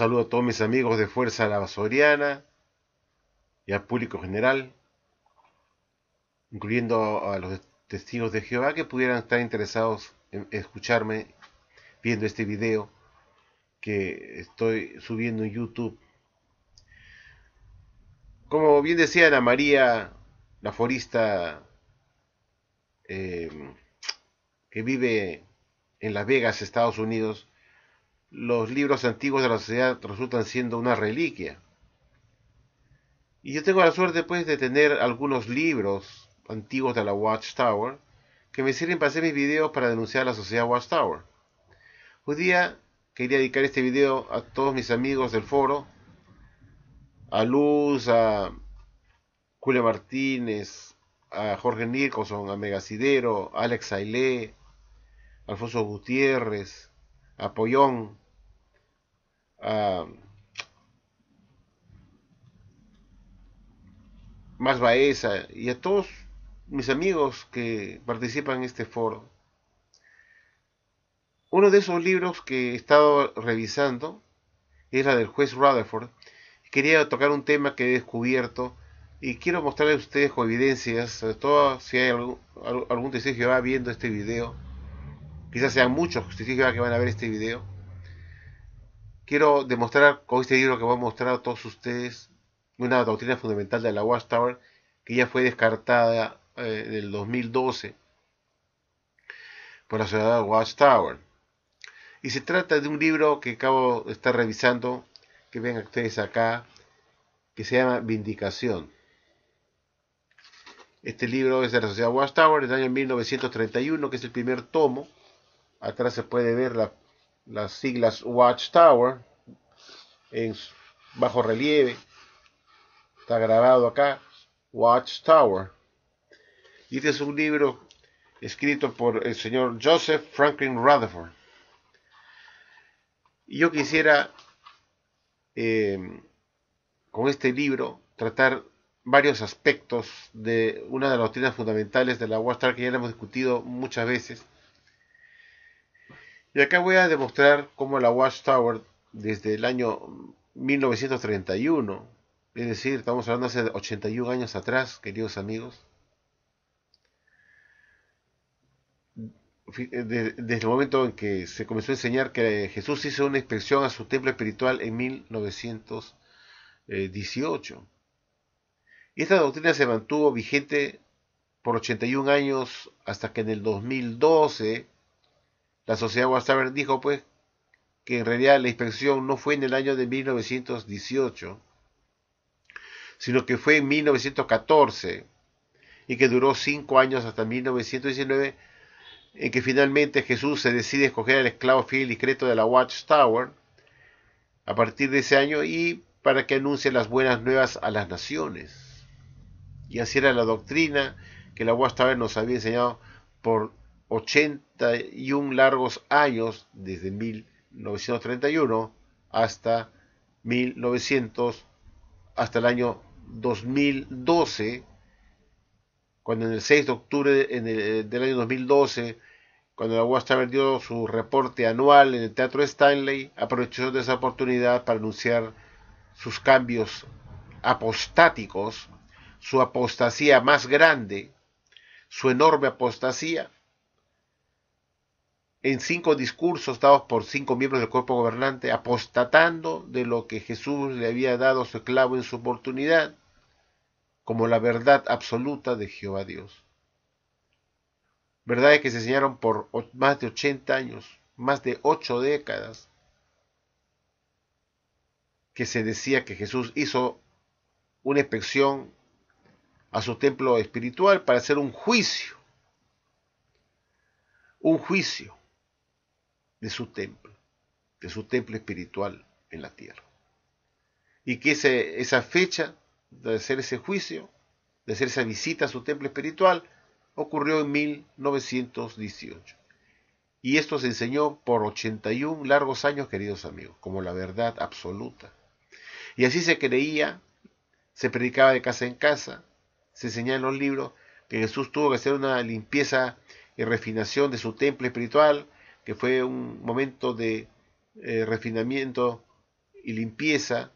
saludo a todos mis amigos de Fuerza La y al público general, incluyendo a los testigos de Jehová que pudieran estar interesados en escucharme viendo este video que estoy subiendo en YouTube. Como bien decía Ana María, la forista eh, que vive en Las Vegas, Estados Unidos, los libros antiguos de la sociedad resultan siendo una reliquia. Y yo tengo la suerte pues de tener algunos libros antiguos de la Watchtower que me sirven para hacer mis videos para denunciar a la sociedad Watchtower. Hoy día quería dedicar este video a todos mis amigos del foro, a Luz, a Julio Martínez, a Jorge Nicholson, a Megasidero, a Alex Ailé, Alfonso Gutiérrez, a Pollón, Um, más Max Baeza y a todos mis amigos que participan en este foro. Uno de esos libros que he estado revisando es la del juez Rutherford. Quería tocar un tema que he descubierto y quiero mostrarles a ustedes con evidencias, sobre todo si hay algún, algún testigo que va viendo este video. Quizás sean muchos testigos que van a ver este video quiero demostrar con este libro que voy a mostrar a todos ustedes una doctrina fundamental de la Watchtower que ya fue descartada en el 2012 por la ciudad Watchtower. Y se trata de un libro que acabo de estar revisando, que ven ustedes acá, que se llama Vindicación. Este libro es de la Sociedad Watchtower del año 1931, que es el primer tomo. Atrás se puede ver la las siglas Watchtower en bajo relieve. Está grabado acá, Watchtower. Y este es un libro escrito por el señor Joseph Franklin Rutherford. Y yo quisiera, em, con este libro, tratar varios aspectos de una de las doctrinas fundamentales de la Watchtower que ya hemos discutido muchas veces, y acá voy a demostrar cómo la Watchtower desde el año 1931, es decir, estamos hablando hace 81 años atrás, queridos amigos, eh, desde el momento en que se comenzó a enseñar que Jesús hizo una inspección a su templo espiritual en 1918. Y esta doctrina se mantuvo vigente por 81 años hasta que en el 2012 la sociedad Watchtower dijo pues que en realidad la inspección no fue en el año de 1918, sino que fue en 1914 y que duró cinco años hasta 1919, en que finalmente Jesús se decide escoger al esclavo fiel y discreto de la Watchtower a partir de ese año y para que anuncie las buenas nuevas a las naciones. Y así era la doctrina que la Watchtower nos había enseñado por 81 largos años desde 1931 hasta 1900 hasta el año 2012 cuando en el 6 de octubre en el, eh, del año 2012 cuando la UASTA dio su reporte anual en el Teatro Stanley aprovechó de esa oportunidad para anunciar sus cambios apostáticos su apostasía más grande su enorme apostasía en cinco discursos dados por cinco miembros del cuerpo gobernante, apostatando de lo que Jesús le había dado a su esclavo en su oportunidad, como la verdad absoluta de Jehová Dios. Verdades que se enseñaron por más de 80 años, más de ocho décadas, que se decía que Jesús hizo una inspección a su templo espiritual para hacer un juicio. Un juicio de su templo, de su templo espiritual en la tierra. Y que esa fecha de hacer ese juicio, de hacer esa visita a su templo espiritual, ocurrió en 1918. Y esto se enseñó por 81 largos años, queridos amigos, como la verdad absoluta. Y así se creía, se predicaba de casa en casa, se enseñaba en los libros que Jesús tuvo que hacer una limpieza y refinación de su templo espiritual, que fue un momento de eh, refinamiento y limpieza,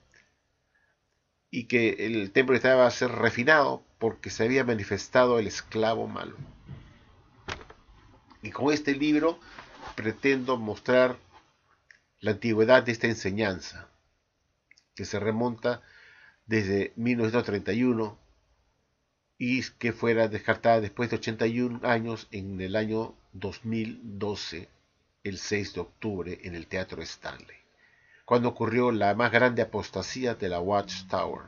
y que el templo estaba a ser refinado porque se había manifestado el esclavo malo. Y con este libro pretendo mostrar la antigüedad de esta enseñanza, que se remonta desde 1931 y que fuera descartada después de 81 años en el año 2012 el 6 de octubre en el Teatro Stanley, cuando ocurrió la más grande apostasía de la Watchtower,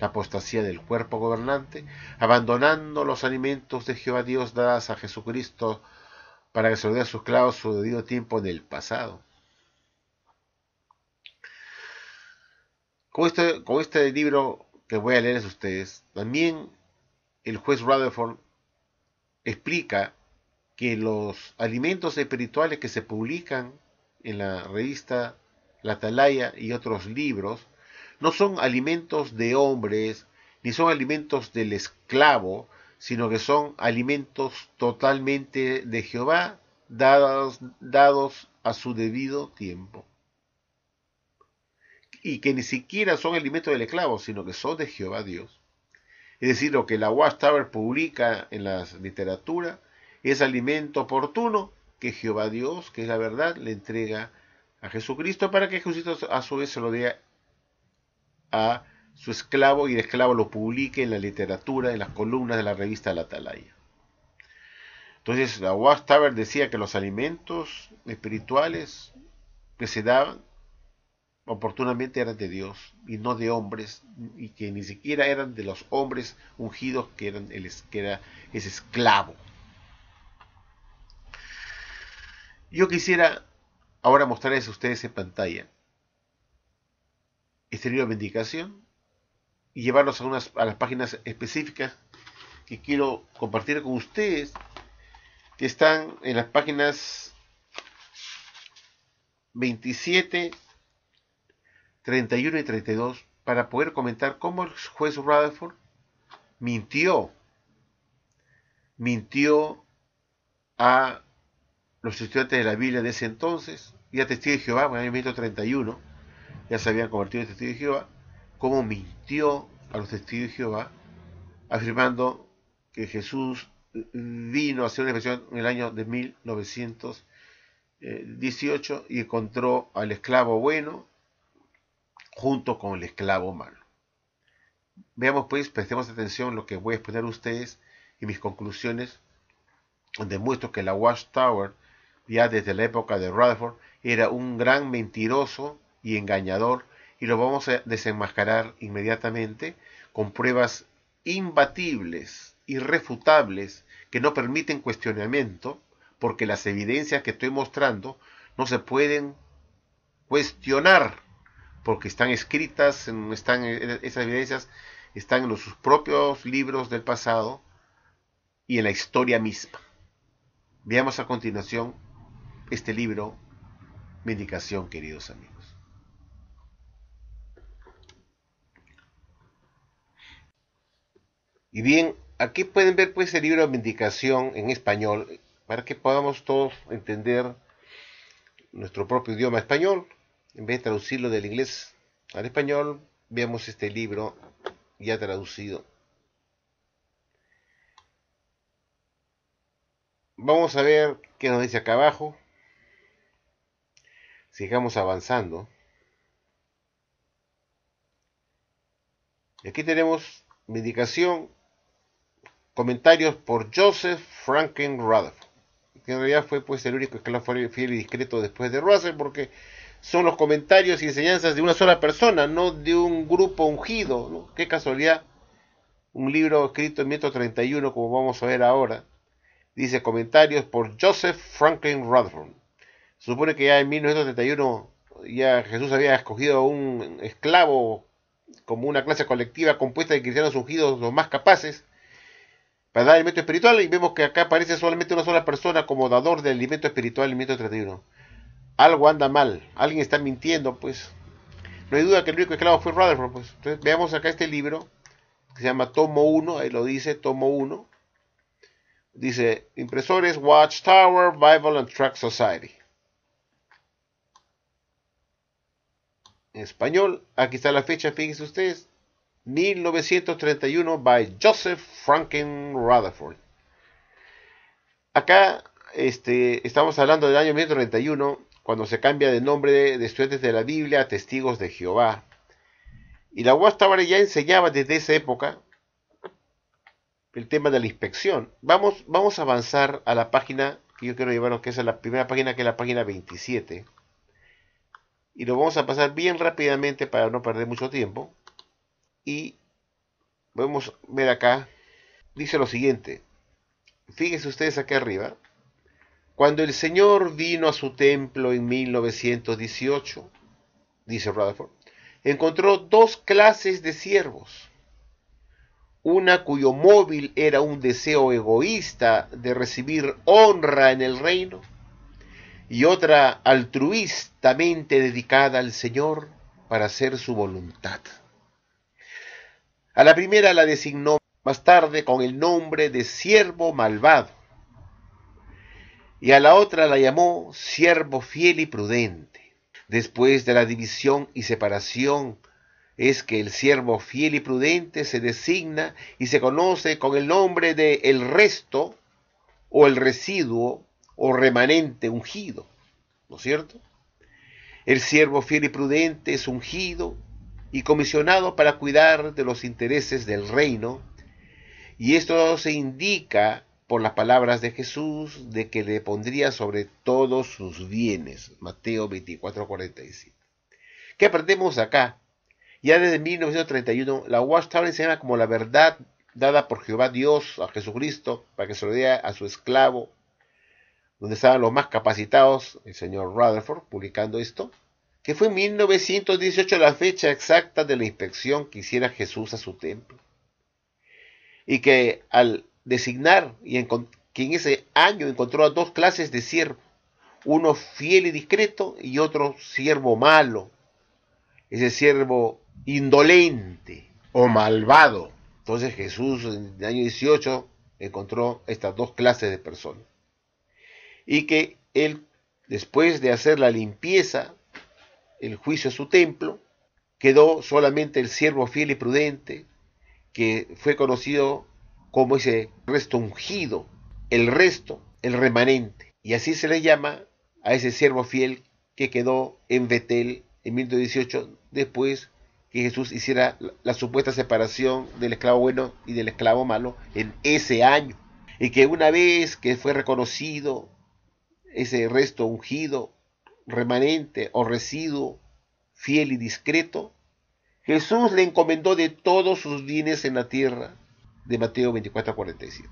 la apostasía del cuerpo gobernante, abandonando los alimentos de Jehová Dios dadas a Jesucristo para que a sus clavos su debido tiempo en el pasado. Con este, con este libro que voy a leerles a ustedes, también el juez Rutherford explica que los alimentos espirituales que se publican en la revista La Talaya y otros libros no son alimentos de hombres, ni son alimentos del esclavo, sino que son alimentos totalmente de Jehová, dados, dados a su debido tiempo. Y que ni siquiera son alimentos del esclavo, sino que son de Jehová Dios. Es decir, lo que la Watchtower publica en la literatura es alimento oportuno que Jehová Dios, que es la verdad, le entrega a Jesucristo para que Jesucristo a su vez se lo dé a su esclavo y el esclavo lo publique en la literatura, en las columnas de la revista La Atalaya. Entonces, la Taber decía que los alimentos espirituales que se daban oportunamente eran de Dios y no de hombres, y que ni siquiera eran de los hombres ungidos que, eran el, que era ese esclavo. Yo quisiera ahora mostrarles a ustedes en pantalla este libro de indicación y llevarlos a, a las páginas específicas que quiero compartir con ustedes, que están en las páginas 27, 31 y 32, para poder comentar cómo el juez Rutherford mintió, mintió a los estudiantes de la Biblia de ese entonces, ya testigos de Jehová, en el año ya se habían convertido en testigos de Jehová, cómo mintió a los testigos de Jehová, afirmando que Jesús vino a hacer una inversión en el año de 1918 y encontró al esclavo bueno junto con el esclavo malo. Veamos pues, prestemos atención a lo que voy a explicar a ustedes y mis conclusiones, donde muestro que la Watchtower ya desde la época de Rutherford, era un gran mentiroso y engañador y lo vamos a desenmascarar inmediatamente con pruebas imbatibles, irrefutables, que no permiten cuestionamiento, porque las evidencias que estoy mostrando no se pueden cuestionar, porque están escritas, están, esas evidencias están en sus propios libros del pasado y en la historia misma. Veamos a continuación este libro, ...Mendicación queridos amigos. Y bien, aquí pueden ver pues el libro de medicación en español, para que podamos todos entender nuestro propio idioma español. En vez de traducirlo del inglés al español, veamos este libro ya traducido. Vamos a ver qué nos dice acá abajo. Sigamos avanzando. Aquí tenemos medicación. indicación, comentarios por Joseph Franklin Rutherford, que en realidad fue pues el único esclavo fiel y discreto después de Russell, porque son los comentarios y enseñanzas de una sola persona, no de un grupo ungido. Qué casualidad. Un libro escrito en 1931, como vamos a ver ahora, dice comentarios por Joseph Franklin Rutherford supone que ya en 1931 ya Jesús había escogido a un esclavo como una clase colectiva compuesta de cristianos ungidos los más capaces para dar alimento espiritual y vemos que acá aparece solamente una sola persona como dador del alimento espiritual en 1931. Algo anda mal, alguien está mintiendo, pues. No hay duda que el único esclavo fue Rutherford, pues. Entonces, veamos acá este libro que se llama Tomo 1, ahí lo dice, Tomo 1. Dice, Impresores Watchtower, Bible and Tract Society. español. Aquí está la fecha, fíjense ustedes. 1931 by Joseph Franken Rutherford. Acá este, estamos hablando del año 1931, cuando se cambia de nombre de, estudiantes de la Biblia a testigos de Jehová. Y la Tower ya enseñaba desde esa época el tema de la inspección. Vamos, vamos a avanzar a la página que yo quiero llevarnos, que es la primera página, que es la página 27 y lo vamos a pasar bien rápidamente para no perder mucho tiempo. Y a ver acá, dice lo siguiente. Fíjense ustedes aquí arriba. Cuando el Señor vino a su templo en 1918, dice Rutherford, encontró dos clases de siervos. Una cuyo móvil era un deseo egoísta de recibir honra en el reino y otra altruistamente dedicada al Señor para hacer su voluntad. A la primera la designó más tarde con el nombre de siervo malvado, y a la otra la llamó siervo fiel y prudente. Después de la división y separación es que el siervo fiel y prudente se designa y se conoce con el nombre de el resto o el residuo o remanente ungido, ¿no es cierto? El siervo fiel y prudente es ungido y comisionado para cuidar de los intereses del reino, y esto se indica por las palabras de Jesús de que le pondría sobre todos sus bienes, Mateo 24:47. ¿Qué aprendemos acá? Ya desde 1931 la Watchtower enseña como la verdad dada por Jehová Dios a Jesucristo para que se lo dé a su esclavo donde estaban los más capacitados, el señor Rutherford, publicando esto, que fue en 1918 la fecha exacta de la inspección que hiciera Jesús a su templo. Y que al designar y que en ese año encontró a dos clases de siervo uno fiel y discreto y otro siervo malo, ese siervo indolente o malvado. Entonces Jesús en el año 18 encontró estas dos clases de personas y que él, después de hacer la limpieza, el juicio a su templo, quedó solamente el siervo fiel y prudente, que fue conocido como ese resto ungido, el resto, el remanente. Y así se le llama a ese siervo fiel que quedó en Betel en 1918, después que Jesús hiciera la supuesta separación del esclavo bueno y del esclavo malo en ese año. Y que una vez que fue reconocido ese resto ungido, remanente o residuo fiel y discreto, Jesús le encomendó de todos sus bienes en la tierra, de Mateo 24 47.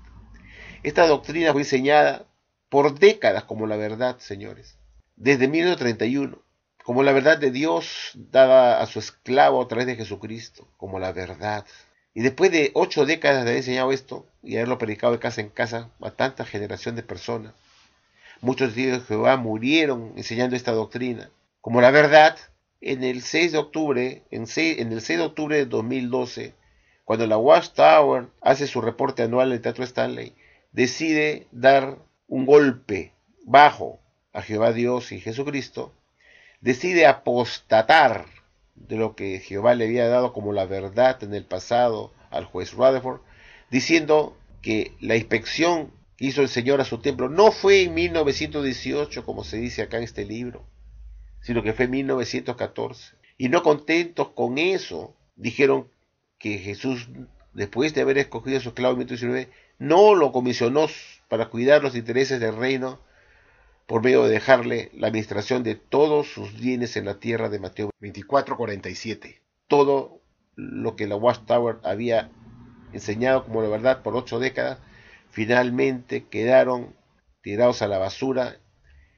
Esta doctrina fue enseñada por décadas como la verdad, señores, desde 1931, como la verdad de Dios dada a su esclavo a través de Jesucristo, como la verdad. Y después de ocho décadas de haber enseñado esto y haberlo predicado de casa en casa a tantas generaciones de personas, Muchos días de Jehová murieron enseñando esta doctrina. Como la verdad, en el 6 de octubre, en, en el 6 de octubre de 2012, cuando la Watchtower hace su reporte anual del Teatro Stanley, decide dar un golpe bajo a Jehová Dios y Jesucristo, decide apostatar de lo que Jehová le había dado como la verdad en el pasado al juez Rutherford, diciendo que la inspección hizo el Señor a su templo no fue en 1918, como se dice acá en este libro, sino que fue en 1914. Y no contentos con eso, dijeron que Jesús, después de haber escogido a su esclavo en 1919, no lo comisionó para cuidar los intereses del reino por medio de dejarle la administración de todos sus bienes en la tierra de Mateo 24:47. Todo lo que la Watchtower había enseñado como la verdad por ocho décadas, Finalmente quedaron tirados a la basura.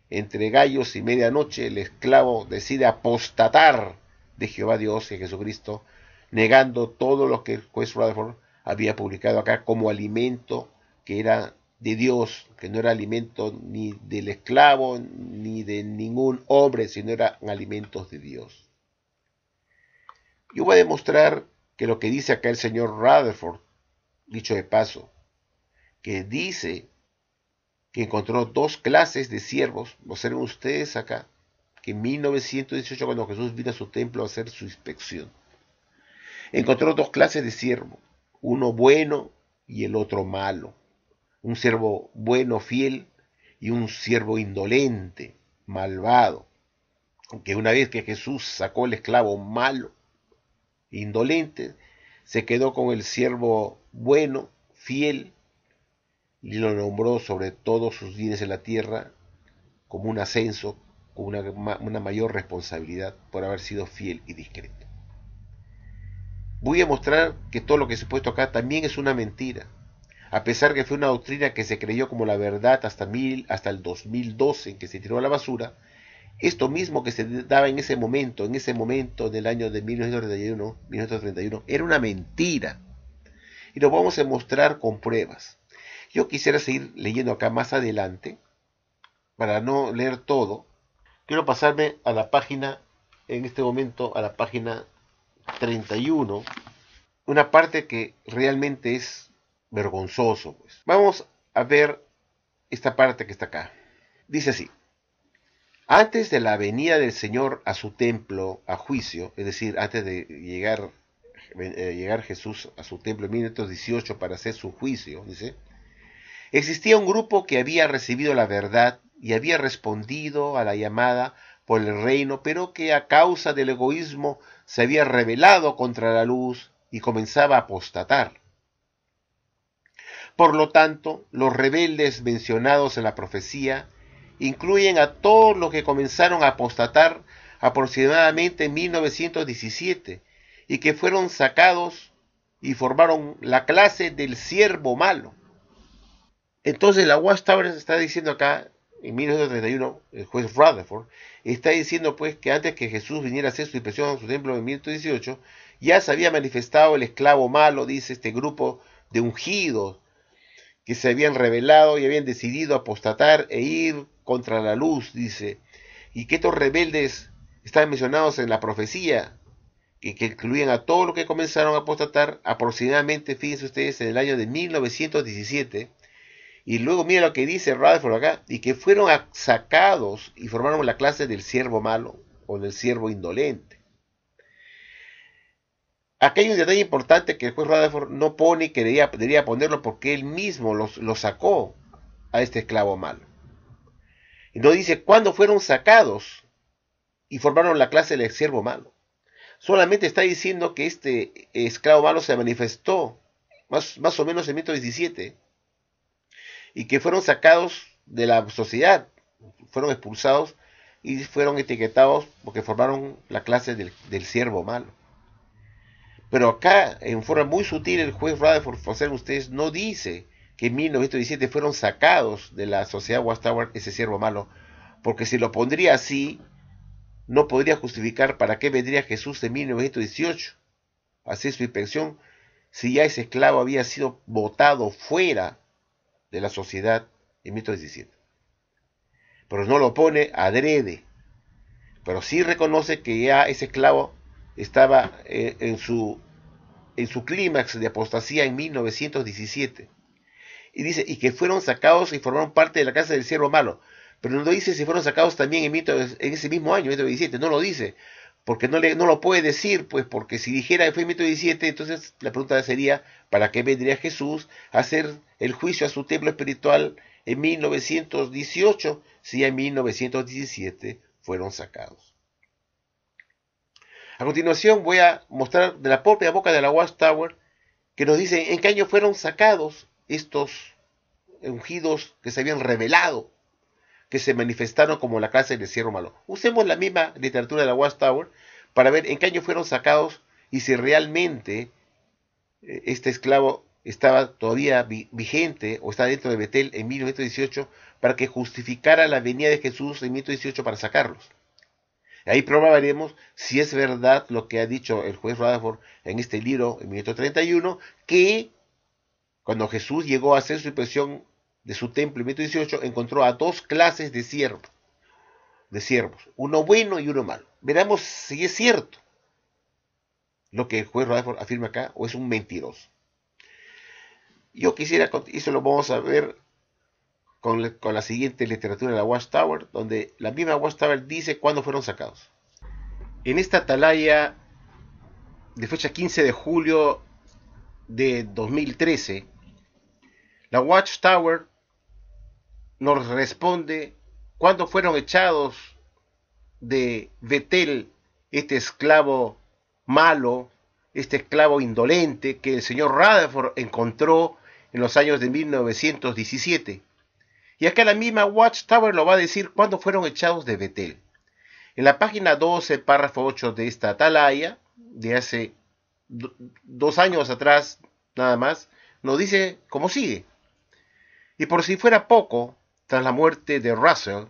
Entre gallos y medianoche el esclavo decide apostatar de Jehová Dios y Jesucristo, negando todo lo que el juez Rutherford había publicado acá como alimento que era de Dios, que no era alimento ni del esclavo ni de ningún hombre, sino eran alimentos de Dios. Yo voy a demostrar que lo que dice acá el señor Rutherford, dicho de paso, que dice que encontró dos clases de siervos, observen ustedes acá, que en 1918 cuando Jesús vino a su templo a hacer su inspección, encontró dos clases de siervos, uno bueno y el otro malo, un siervo bueno, fiel, y un siervo indolente, malvado, que una vez que Jesús sacó el esclavo malo, indolente, se quedó con el siervo bueno, fiel, y lo nombró sobre todos sus bienes en la tierra como un ascenso, como una, mayor responsabilidad por haber sido fiel y discreto. Voy a mostrar que todo lo que se ha puesto acá también es una mentira, a pesar que fue una doctrina que se creyó como la verdad hasta, mil, hasta el 2012 en que se tiró a la basura, esto mismo que se daba en ese momento, en ese momento del año de 1931 era una mentira. Y lo vamos a mostrar con pruebas. Yo quisiera seguir leyendo acá más adelante, para no leer todo. Quiero pasarme a la página, en este momento, a la página 31, una parte que realmente es vergonzoso. Pues. Vamos a ver esta parte que está acá. Dice así. Antes de la venida del Señor a su templo a juicio, es decir, antes de llegar, eh, llegar Jesús a su templo en 1918 para hacer su juicio, dice, Existía un grupo que había recibido la verdad y había respondido a la llamada por el reino, pero que a causa del egoísmo se había rebelado contra la luz y comenzaba a apostatar. Por lo tanto, los rebeldes mencionados en la profecía incluyen a todos los que comenzaron a apostatar aproximadamente en 1917 y que fueron sacados y formaron la clase del siervo malo. Entonces la Watchtower está diciendo acá, en 1931, el juez Rutherford está diciendo pues que antes que Jesús viniera a hacer su impresión a su templo en 1918, ya se había manifestado el esclavo malo, dice este grupo de ungidos que se habían revelado y habían decidido apostatar e ir contra la luz, dice, y que estos rebeldes están mencionados en la profecía, y que incluían a todos los que comenzaron a apostatar aproximadamente, fíjense ustedes, en el año de 1917, y luego mira lo que dice Radford acá, y que fueron sacados y formaron la clase del siervo malo o del siervo indolente. Aquí hay un detalle importante que el juez Radford no pone y que debería, ponerlo porque él mismo lo sacó a este esclavo malo. Y no dice cuándo fueron sacados y formaron la clase del siervo malo. Solamente está diciendo que este esclavo malo se manifestó más, más o menos en 1917 y que fueron sacados de la sociedad, fueron expulsados y fueron etiquetados porque formaron la clase del, siervo malo. Pero acá, en forma muy sutil, el juez Rutherford ser ustedes no dice que en 1917 fueron sacados de la sociedad Watchtower ese siervo malo, porque si lo pondría así, no podría justificar para qué vendría Jesús en 1918 a hacer su inspección si ya ese esclavo había sido votado fuera de la sociedad en 1917. Pero no lo pone adrede, pero sí reconoce que ya ese esclavo estaba eh, en su, en su clímax de apostasía en 1917. Y dice, y que fueron sacados y formaron parte de la casa del siervo malo. Pero no dice si fueron sacados también en, en ese mismo año, 1917, no lo dice porque no, lo puede decir, pues porque si dijera en 17, entonces la pregunta sería, ¿para qué vendría Jesús a hacer el juicio a su templo espiritual en 1918 si en 1917 fueron sacados? A continuación voy a mostrar de la propia boca de la Watchtower que nos dice en qué año fueron sacados estos ungidos que se habían revelado que se manifestaron como la casa del cierre malo. Usemos la misma literatura de la Tower para ver en qué año fueron sacados y si realmente eh, este esclavo estaba todavía vigente o está dentro de Betel en 1918 para que justificara la venida de Jesús en 1918 para sacarlos. Ahí probaremos si es verdad lo que ha dicho el juez Rutherford en este libro, en 1931, que cuando Jesús llegó a hacer su impresión de su templo en 2018... encontró a dos clases de siervos, de siervos, uno bueno y uno malo. Veramos si es cierto lo que el juez Rutherford afirma acá o es un mentiroso. Yo quisiera, y eso lo vamos a ver con la, con la siguiente literatura de la Watchtower, donde la misma Watchtower dice cuándo fueron sacados. En esta atalaya de fecha 15 de julio de 2013, la Watchtower nos responde cuándo fueron echados de Betel este esclavo malo, este esclavo indolente que el señor Rutherford encontró en los años de 1917. Y acá la misma Watchtower lo va a decir cuándo fueron echados de Betel. En la página 12, párrafo 8 de esta atalaya, de hace dos años atrás nada más, nos dice cómo sigue. Y por si fuera poco, tras la muerte de Russell,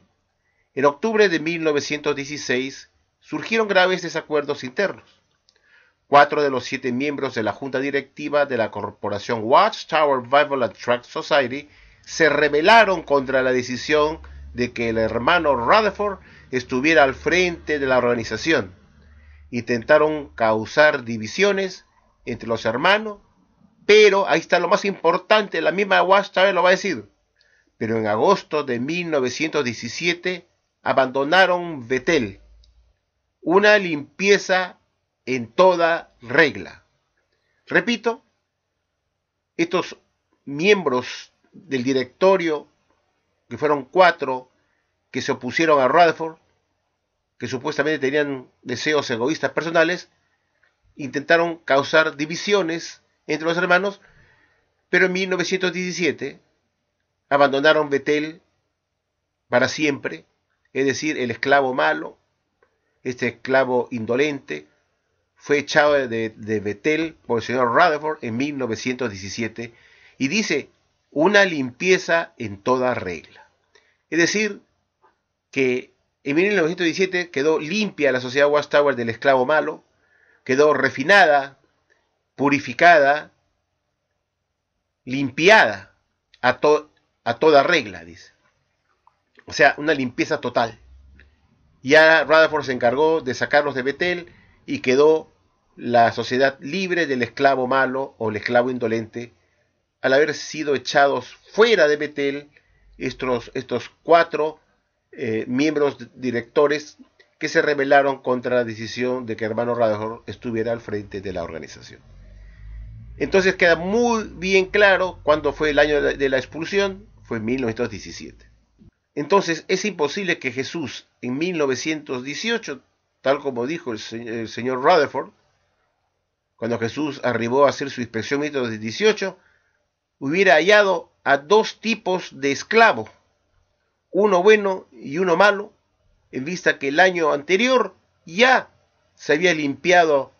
en octubre de 1916 surgieron graves desacuerdos internos. Cuatro de los siete miembros de la junta directiva de la corporación Watchtower Bible Tract Society se rebelaron contra la decisión de que el hermano Rutherford estuviera al frente de la organización. Intentaron causar divisiones entre los hermanos, pero ahí está lo más importante, la misma Watchtower lo va a decir pero en agosto de 1917 abandonaron Vettel, una limpieza en toda regla. Repito, estos miembros del directorio, que fueron cuatro, que se opusieron a Radford, que supuestamente tenían deseos egoístas personales, intentaron causar divisiones entre los hermanos, pero en 1917 abandonaron Betel para siempre, es decir, el esclavo malo, este esclavo indolente, fue echado de, de Betel por el señor Rutherford en 1917 y dice una limpieza en toda regla. Es decir, que en 1917 quedó limpia la sociedad Watchtower del esclavo malo, quedó refinada, purificada, limpiada a, todo a toda regla, dice. O sea, una limpieza total. Ya Rutherford se encargó de sacarlos de Betel y quedó la sociedad libre del esclavo malo o el esclavo indolente, al haber sido echados fuera de Betel estos, estos cuatro eh, miembros directores que se rebelaron contra la decisión de que hermano Rutherford estuviera al frente de la organización. Entonces queda muy bien claro cuándo fue el año de la expulsión, fue en 1917. Entonces es imposible que Jesús en 1918, tal como dijo el, señor Rutherford, cuando Jesús arribó a hacer su inspección en 1918, hubiera hallado a dos tipos de esclavos, uno bueno y uno malo, en vista que el año anterior ya se había limpiado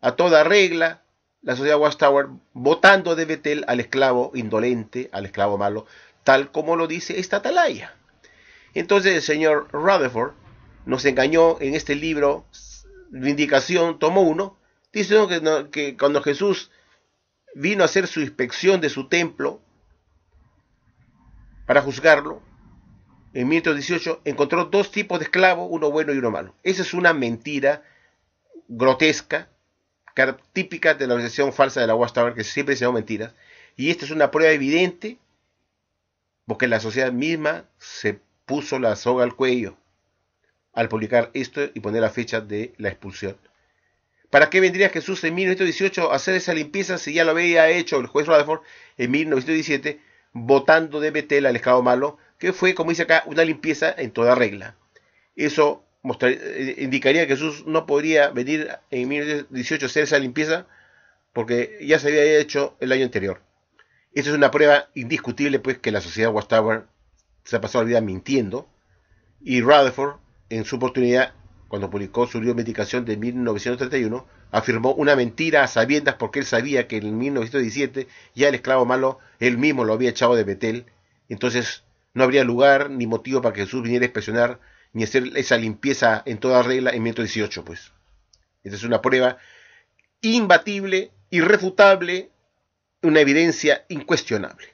a toda regla la sociedad Watchtower votando de Betel al esclavo indolente, al esclavo malo, tal como lo dice esta atalaya. Entonces el señor Rutherford nos engañó en este libro, Vindicación, tomo uno, dice que, que cuando Jesús vino a hacer su inspección de su templo para juzgarlo, en 1918 encontró dos tipos de esclavos, uno bueno y uno malo. Esa es una mentira grotesca típica de la organización falsa de la Watchtower, que siempre se se mentiras. Y esta es una prueba evidente, porque la sociedad misma se puso la soga al cuello al publicar esto y poner la fecha de la expulsión. ¿Para qué vendría Jesús en 1918 a hacer esa limpieza si ya lo había hecho el juez Rutherford en 1917, votando de Betel al Estado malo, que fue, como dice acá, una limpieza en toda regla? Eso eh, indicaría que Jesús no podría venir en 1918 a hacer esa limpieza porque ya se había hecho el año anterior. Esta es una prueba indiscutible, pues, que la sociedad Watchtower se ha pasado la vida mintiendo. Y Rutherford, en su oportunidad, cuando publicó su libro Medicación de 1931, afirmó una mentira a sabiendas porque él sabía que en 1917 ya el esclavo malo él mismo lo había echado de Betel. Entonces no habría lugar ni motivo para que Jesús viniera a inspeccionar ni hacer esa limpieza en toda regla en 18 pues. Esa es una prueba imbatible, irrefutable, una evidencia incuestionable.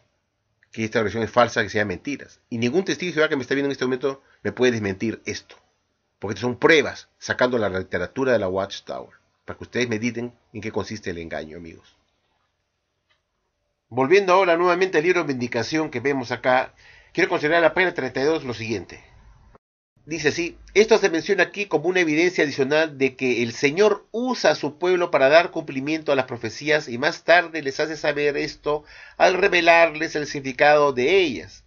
Que esta versión es falsa, que sea mentiras. Y ningún testigo que me está viendo en este momento me puede desmentir esto. Porque son pruebas, sacando la literatura de la Watchtower. Para que ustedes mediten en qué consiste el engaño, amigos. Volviendo ahora nuevamente al libro de Vindicación que vemos acá, quiero considerar la página 32 lo siguiente. Dice así, esto se menciona aquí como una evidencia adicional de que el Señor usa a su pueblo para dar cumplimiento a las profecías y más tarde les hace saber esto al revelarles el significado de ellas.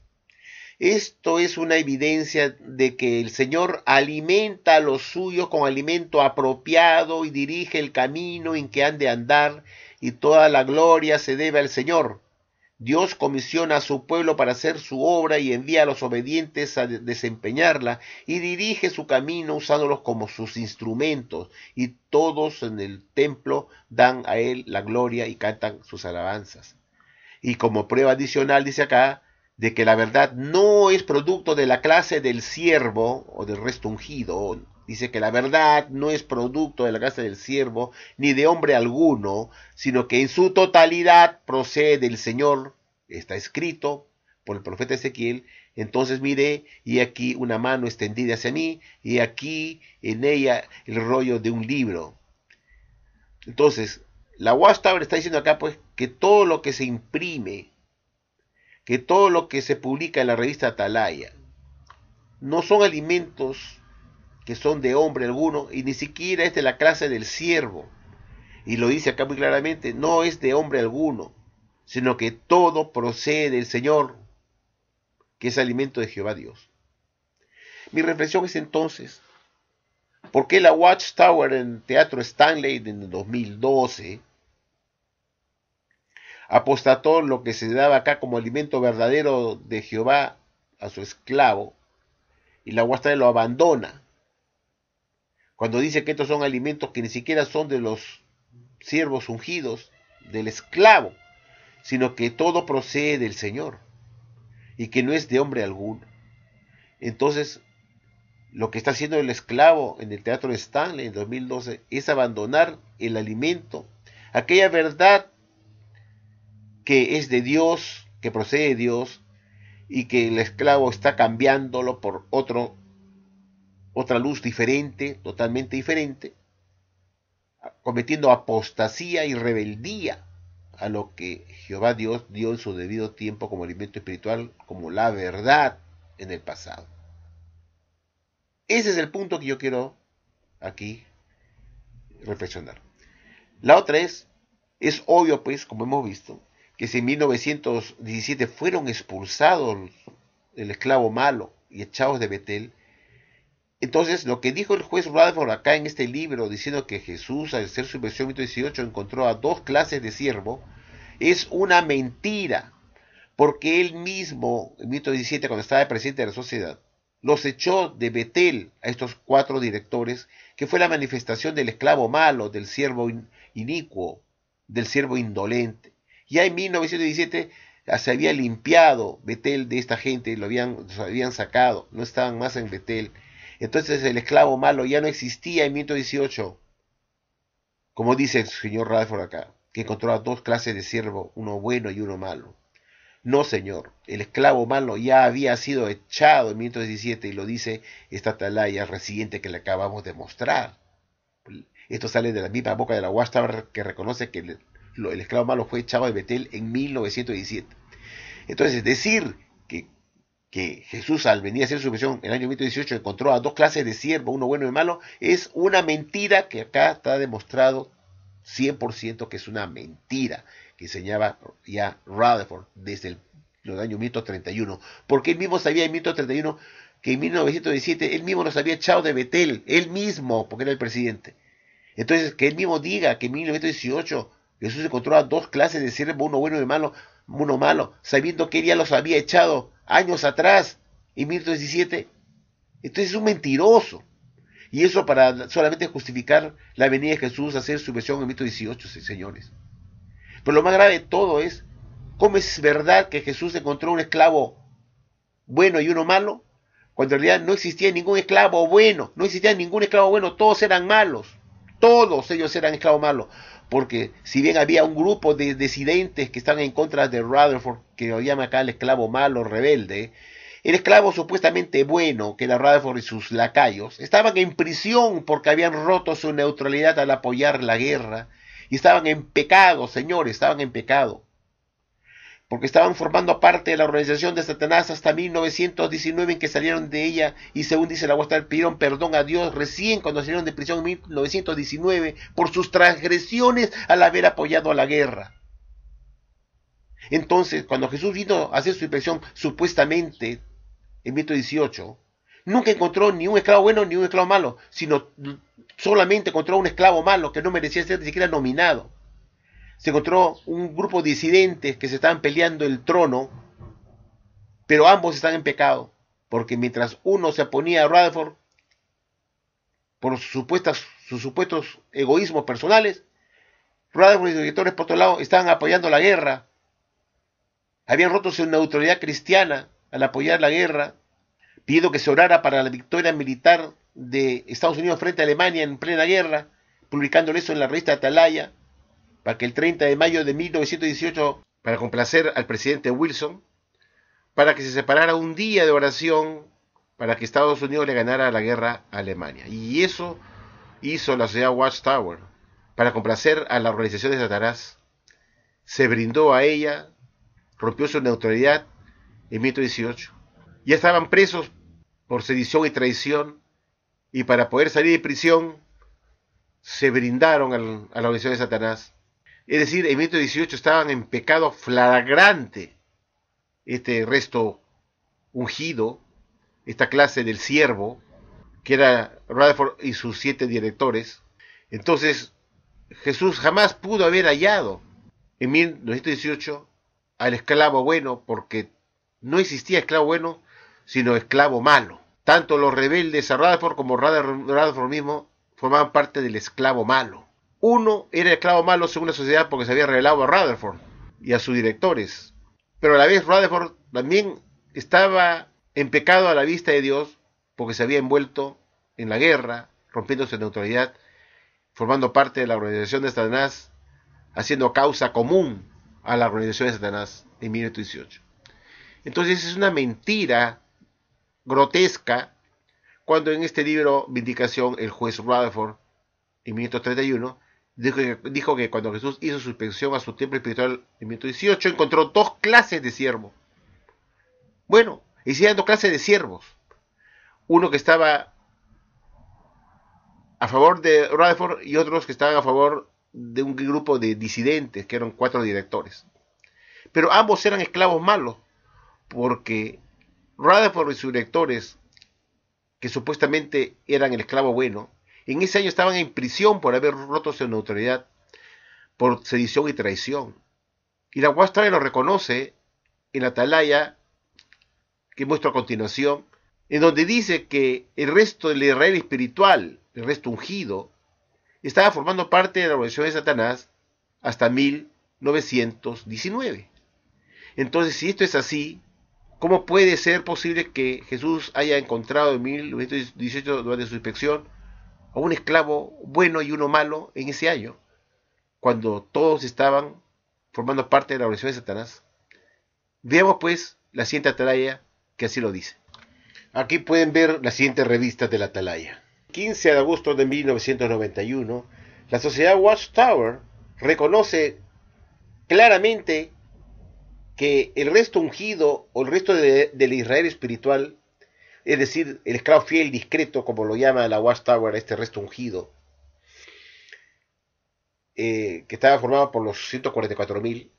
Esto es una evidencia de que el Señor alimenta a los suyos con alimento apropiado y dirige el camino en que han de andar y toda la gloria se debe al Señor. Dios comisiona a su pueblo para hacer su obra y envía a los obedientes a desempeñarla y dirige su camino usándolos como sus instrumentos y todos en el templo dan a él la gloria y cantan sus alabanzas. Y como prueba adicional dice acá de que la verdad no es producto de la clase del siervo o del restungido, Dice que la verdad no es producto de la casa del siervo ni de hombre alguno, sino que en su totalidad procede del Señor. Está escrito por el profeta Ezequiel. Entonces mire, y aquí una mano extendida hacia mí y aquí en ella el rollo de un libro. Entonces, la Watchtower está diciendo acá pues que todo lo que se imprime, que todo lo que se publica en la revista Atalaya, no son alimentos que son de hombre alguno, y ni siquiera es de la clase del siervo. Y lo dice acá muy claramente, no es de hombre alguno, sino que todo procede del Señor, que es alimento de Jehová Dios. Mi reflexión es entonces, ¿por qué la Watchtower en Teatro Stanley en 2012 apostató lo que se daba acá como alimento verdadero de Jehová a su esclavo y la Watchtower lo abandona cuando dice que estos son alimentos que ni siquiera son de los siervos ungidos, del esclavo, sino que todo procede del Señor y que no es de hombre alguno. Entonces, lo que está haciendo el esclavo en el Teatro de Stanley en 2012 es abandonar el alimento, aquella verdad que es de Dios, que procede de Dios, y que el esclavo está cambiándolo por otro otra luz diferente, totalmente diferente, cometiendo apostasía y rebeldía a lo que Jehová Dios dio en su debido tiempo como alimento espiritual, como la verdad en el pasado. Ese es el punto que yo quiero aquí reflexionar. La otra es, es obvio pues, como hemos visto, que si en 1917 fueron expulsados el esclavo malo y echados de Betel, entonces, lo que dijo el juez Radford acá en este libro, diciendo que Jesús, al ser su versión 118, encontró a dos clases de siervo, es una mentira, porque él mismo, en 117, cuando estaba presidente de la sociedad, los echó de Betel a estos cuatro directores, que fue la manifestación del esclavo malo, del siervo inicuo, del siervo indolente. Ya en 1917 se había limpiado Betel de esta gente, lo habían sacado, no estaban más en Betel. Entonces el esclavo malo ya no existía en 1918. Como dice el señor Radford acá, que encontró a dos clases de siervo, uno bueno y uno malo. No, señor, el esclavo malo ya había sido echado en 1917 y lo dice esta atalaya reciente que le acabamos de mostrar. Esto sale de la misma boca de la Watchtower que reconoce que el esclavo malo fue echado de Betel en 1917. Entonces, decir que Jesús al venir a hacer su misión en el año 18, encontró a dos clases de siervos, uno bueno y malo, es una mentira que acá está demostrado 100% que es una mentira que enseñaba ya Rutherford desde el, los años 1931, porque él mismo sabía en 1931 que en 1917 él mismo los había echado de Betel, él mismo, porque era el presidente. Entonces, que él mismo diga que en 1918 Jesús encontró a dos clases de siervos, uno bueno y malo, uno malo, sabiendo que él ya los había echado años atrás, en 1917. Entonces es un mentiroso. Y eso para solamente justificar la venida de Jesús a hacer su versión en 1918, señores. Pero lo más grave de todo es, ¿cómo es verdad que Jesús encontró un esclavo bueno y uno malo? Cuando en realidad no existía ningún esclavo bueno, no existía ningún esclavo bueno, todos eran malos. Todos ellos eran esclavos malos porque si bien había un grupo de disidentes que estaban en contra de Rutherford, que lo llama acá el esclavo malo, rebelde, el esclavo supuestamente bueno, que era Rutherford y sus lacayos, estaban en prisión porque habían roto su neutralidad al apoyar la guerra, y estaban en pecado, señores, estaban en pecado porque estaban formando parte de la organización de Satanás hasta 1919 en que salieron de ella y según dice la Guastal pidieron perdón a Dios recién cuando salieron de prisión en 1919 por sus transgresiones al haber apoyado a la guerra. Entonces, cuando Jesús vino a hacer su impresión supuestamente en 1918, nunca encontró ni un esclavo bueno ni un esclavo malo, sino solamente encontró un esclavo malo que no merecía ser ni siquiera nominado se encontró un grupo de disidentes que se estaban peleando el trono, pero ambos están en pecado, porque mientras uno se oponía a Rutherford por sus, supuestas, sus supuestos egoísmos personales, Rutherford y sus directores por otro lado estaban apoyando la guerra, habían roto su neutralidad cristiana al apoyar la guerra, pidiendo que se orara para la victoria militar de Estados Unidos frente a Alemania en plena guerra, publicándole eso en la revista Atalaya, para que el 30 de mayo de 1918, para complacer al presidente Wilson, para que se separara un día de oración para que Estados Unidos le ganara la guerra a Alemania. Y eso hizo la sociedad Watchtower para complacer a la organización de Satanás. Se brindó a ella, rompió su neutralidad en 1918. Ya estaban presos por sedición y traición y para poder salir de prisión se brindaron a la organización de Satanás es decir, en 1918 estaban en pecado flagrante este resto ungido, esta clase del siervo, que era Rutherford y sus siete directores. Entonces, Jesús jamás pudo haber hallado en 1918 al esclavo bueno, porque no existía esclavo bueno, sino esclavo malo. Tanto los rebeldes a Rutherford como Rutherford mismo formaban parte del esclavo malo. Uno era el clavo malo según la sociedad porque se había revelado a Rutherford y a sus directores. Pero a la vez Rutherford también estaba en pecado a la vista de Dios porque se había envuelto en la guerra, rompiendo su neutralidad, formando parte de la organización de Satanás, haciendo causa común a la organización de Satanás en 1918. Entonces es una mentira grotesca cuando en este libro Vindicación el juez Rutherford en 1931 Dijo que, cuando Jesús hizo su inspección a su templo espiritual en 18, encontró dos clases de siervos. Bueno, hicieron dos clases de siervos. Uno que estaba a favor de Rutherford y otros que estaban a favor de un grupo de disidentes, que eran cuatro directores. Pero ambos eran esclavos malos, porque Rutherford y sus directores, que supuestamente eran el esclavo bueno, en ese año estaban en prisión por haber roto su neutralidad, por sedición y traición. Y la Wall lo reconoce en la Atalaya, que muestro a continuación, en donde dice que el resto del Israel espiritual, el resto ungido, estaba formando parte de la organización de Satanás hasta 1919. Entonces, si esto es así, ¿cómo puede ser posible que Jesús haya encontrado en 1918, durante su inspección, a un esclavo bueno y uno malo en ese año, cuando todos estaban formando parte de la oración de Satanás. Veamos pues la siguiente atalaya que así lo dice. Aquí pueden ver las siguientes revistas de la atalaya. 15 de agosto de 1991, la sociedad Watchtower reconoce claramente que el resto ungido o el resto del Israel espiritual es decir, el esclavo fiel discreto, como lo llama la Watchtower, este resto ungido, eh, que estaba formado por los 144.000,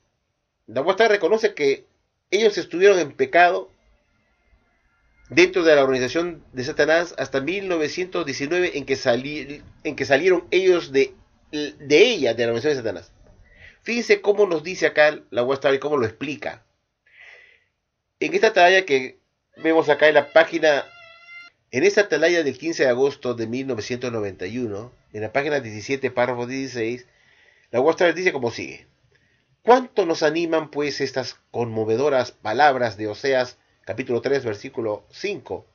la Watchtower reconoce que ellos estuvieron en pecado dentro de la organización de Satanás hasta 1919 en que, en que salieron ellos de, de ella, de la organización de Satanás. Fíjense cómo nos dice acá la Watchtower y cómo lo explica. En esta talla que vemos acá en la página, en esta atalaya del 15 de agosto de 1991, en la página 17, párrafo 16, la Wall dice como sigue. ¿Cuánto nos animan pues estas conmovedoras palabras de Oseas capítulo 3 versículo 5?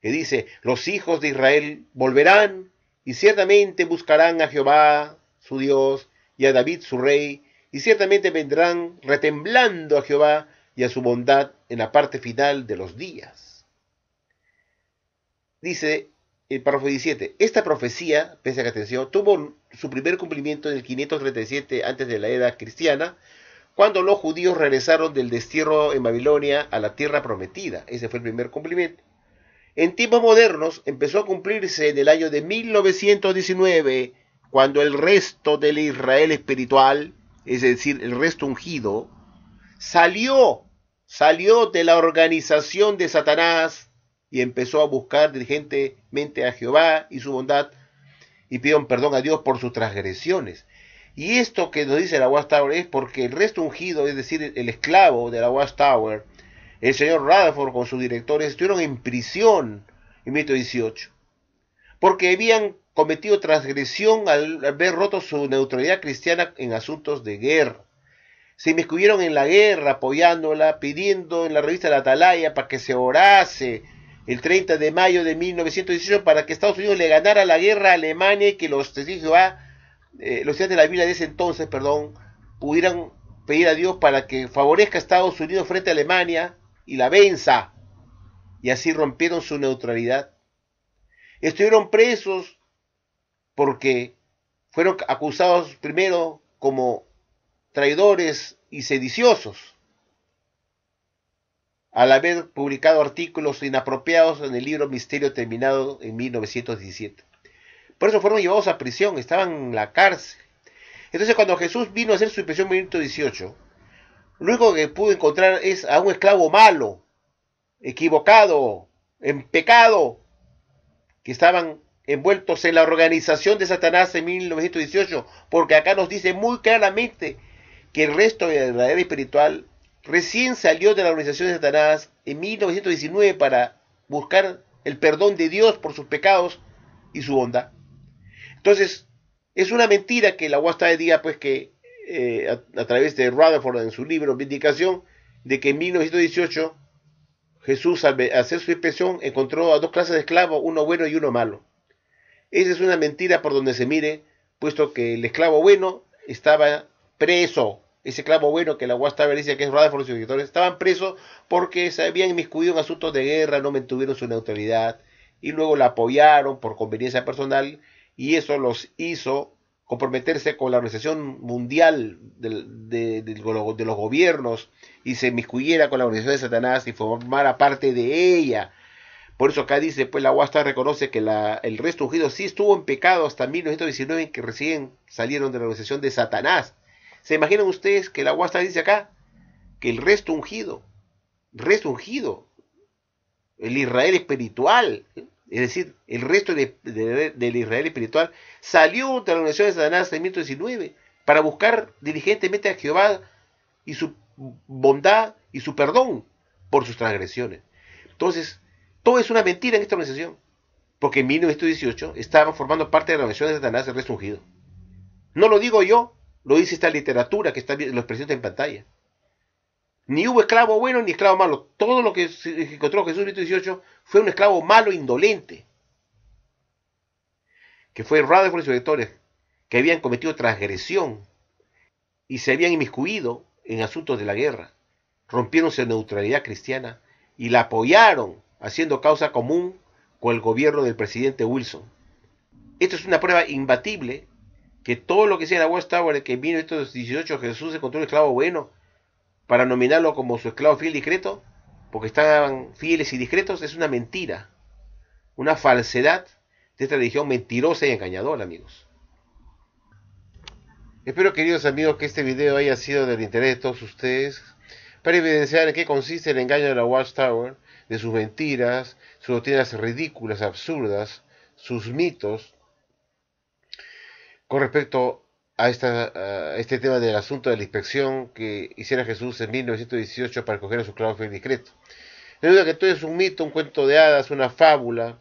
que dice, los hijos de Israel volverán y ciertamente buscarán a Jehová su Dios y a David su rey, y ciertamente vendrán retemblando a Jehová y a su bondad en la parte final de los días. Dice el párrafo 17, esta profecía, pese a que atención, tuvo su primer cumplimiento en el 537 antes de la era cristiana, cuando los judíos regresaron del destierro en Babilonia a la tierra prometida. Ese fue el primer cumplimiento. En tiempos modernos empezó a cumplirse en el año de 1919, cuando el resto del Israel espiritual, es decir, el resto ungido, salió salió de la organización de Satanás y empezó a buscar diligentemente a Jehová y su bondad y pidió perdón a Dios por sus transgresiones. Y esto que nos dice la Watchtower es porque el resto ungido, es decir, el esclavo de la Watchtower, el señor Rutherford con sus directores, estuvieron en prisión en 1918 porque habían cometido transgresión al haber roto su neutralidad cristiana en asuntos de guerra se inmiscuyeron en la guerra apoyándola, pidiendo en la revista La Atalaya para que se orase el 30 de mayo de 1918 para que Estados Unidos le ganara la guerra a Alemania y que los testigos de eh, de la Biblia de ese entonces, perdón, pudieran pedir a Dios para que favorezca a Estados Unidos frente a Alemania y la venza. Y así rompieron su neutralidad. Estuvieron presos porque fueron acusados primero como traidores y sediciosos, al haber publicado artículos inapropiados en el libro Misterio terminado en 1917. Por eso fueron llevados a prisión, estaban en la cárcel. Entonces cuando Jesús vino a hacer su impresión en 1918, lo único que pudo encontrar es a un esclavo malo, equivocado, en pecado, que estaban envueltos en la organización de Satanás en 1918, porque acá nos dice muy claramente que el resto de la era espiritual recién salió de la organización de Satanás en 1919 para buscar el perdón de Dios por sus pecados y su bondad. Entonces, es una mentira que la de día, pues que eh, a, a, través de Rutherford en su libro Vindicación, de que en 1918 Jesús al hacer su inspección encontró a dos clases de esclavos, uno bueno y uno malo. Esa es una mentira por donde se mire, puesto que el esclavo bueno estaba preso. Ese clavo bueno que la UASTA dice que es Foros y los estaban presos porque se habían inmiscuido en asuntos de guerra, no mantuvieron su neutralidad y luego la apoyaron por conveniencia personal y eso los hizo comprometerse con la Organización Mundial de, los Gobiernos y se inmiscuyera con la Organización de Satanás y formara parte de ella. Por eso acá dice, pues la Guasta reconoce que la, el resto ungido sí estuvo en pecado hasta 1919 que recién salieron de la organización de Satanás. ¿Se imaginan ustedes que la está dice acá que el resto ungido, resto ungido, el Israel espiritual, es decir, el resto del Israel espiritual, salió de la organización de Satanás en 1919 para buscar diligentemente a Jehová y su bondad y su perdón por sus transgresiones. Entonces, todo es una mentira en esta organización, porque en 1918 estaban formando parte de la organización de Satanás el resto ungido. No lo digo yo, lo dice esta literatura que está, los presenta en pantalla. Ni hubo esclavo bueno ni esclavo malo. Todo lo que encontró Jesús en 18 fue un esclavo malo, e indolente, que fue errado por sus electores que habían cometido transgresión y se habían inmiscuido en asuntos de la guerra. Rompieron su neutralidad cristiana y la apoyaron haciendo causa común con el gobierno del presidente Wilson. Esto es una prueba imbatible que todo lo que sea la Tower, que en 1918 Jesús encontró un esclavo bueno para nominarlo como su esclavo fiel y discreto, porque estaban fieles y discretos, es una mentira, una falsedad de esta religión mentirosa y engañadora, amigos. Espero, queridos amigos, que este video haya sido del interés de todos ustedes para evidenciar en qué consiste el engaño de la Watchtower, de sus mentiras, sus doctrinas ridículas, absurdas, sus mitos, con respecto a, esta, este tema del asunto de la inspección que hiciera Jesús en 1918 para coger a sus clavos discreto. No duda que todo es un mito, un cuento de hadas, una fábula,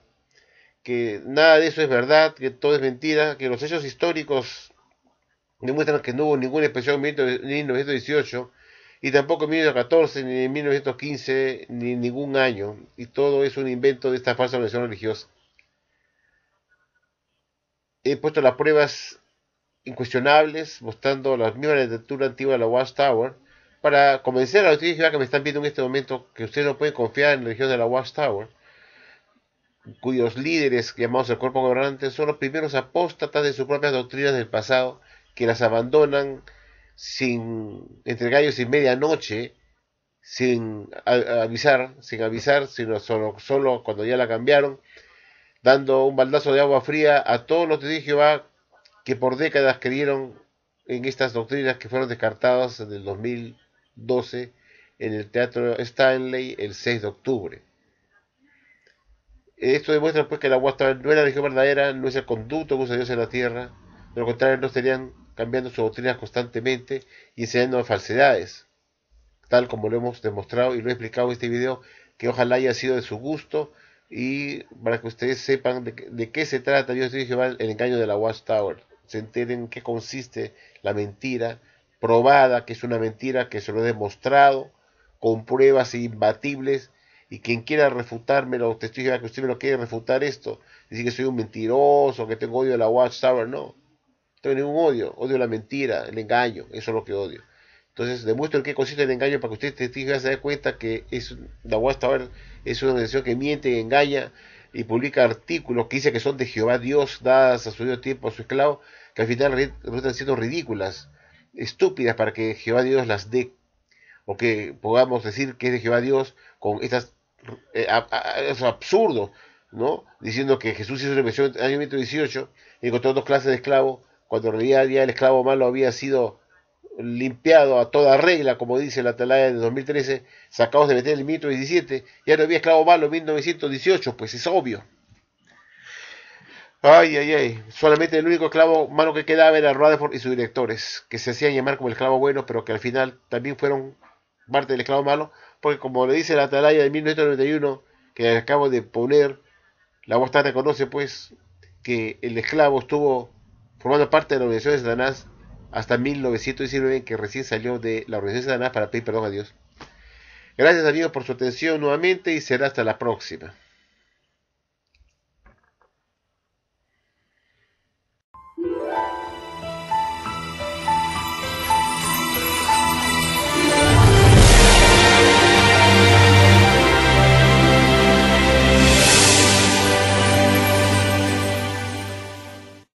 que nada de eso es verdad, que todo es mentira, que los hechos históricos demuestran que no hubo ninguna inspección en 1918 y tampoco en 1914, ni en 1915, ni en ningún año, y todo es un invento de esta falsa organización religiosa. He puesto las pruebas incuestionables, mostrando las mismas literatura antigua de la Watchtower, para convencer a los que me están viendo en este momento que ustedes no pueden confiar en la religión de la Watchtower, cuyos líderes, llamados el cuerpo gobernante, son los primeros apóstatas de sus propias doctrinas del pasado, que las abandonan sin entre gallos y medianoche, sin avisar, sin avisar, sino solo, solo, cuando ya la cambiaron, dando un baldazo de agua fría a todos los que Jehová que por décadas creyeron en estas doctrinas que fueron descartadas en el 2012 en el Teatro Stanley el 6 de octubre. Esto demuestra pues que la Watchtower no es la religión verdadera, no es el conducto que usa Dios en la tierra, de lo contrario no estarían cambiando sus doctrinas constantemente y enseñando falsedades, tal como lo hemos demostrado y lo he explicado en este video, que ojalá haya sido de su gusto y para que ustedes sepan de, qué se trata Dios el engaño de la Watchtower se enteren en qué consiste la mentira, probada que es una mentira, que se lo he demostrado, con pruebas imbatibles, y quien quiera refutármelo, los testigos, que usted me lo quiere refutar esto, decir que soy un mentiroso, que tengo odio a la Watchtower, no, no tengo ningún odio, odio la mentira, el engaño, eso es lo que odio. Entonces, demuestro en qué consiste el engaño para que usted se dé cuenta que es, la Watchtower es una organización que miente y engaña y publica artículos que dice que son de Jehová Dios dadas a su tiempo a su esclavo, que al final resultan siendo ridículas, estúpidas para que Jehová Dios las dé, o que podamos decir que es de Jehová Dios con estas eh, es absurdo, ¿no? Diciendo que Jesús hizo una en el año 18 y encontró dos clases de esclavos, cuando en realidad ya el esclavo malo había sido limpiado a toda regla, como dice la atalaya de 2013, sacados de el mito 17 ya no había esclavo malo en 1918, pues es obvio. Ay, ay, ay. Solamente el único esclavo malo que quedaba era Rutherford y sus directores, que se hacían llamar como el esclavo bueno, pero que al final también fueron parte del esclavo malo, porque como le dice la atalaya de 1991, que acabo de poner, la Boston reconoce pues que el esclavo estuvo formando parte de la organización de Satanás hasta 1919 que recién salió de la Organización Satanás para pedir perdón a Dios. Gracias amigos por su atención nuevamente y será hasta la próxima.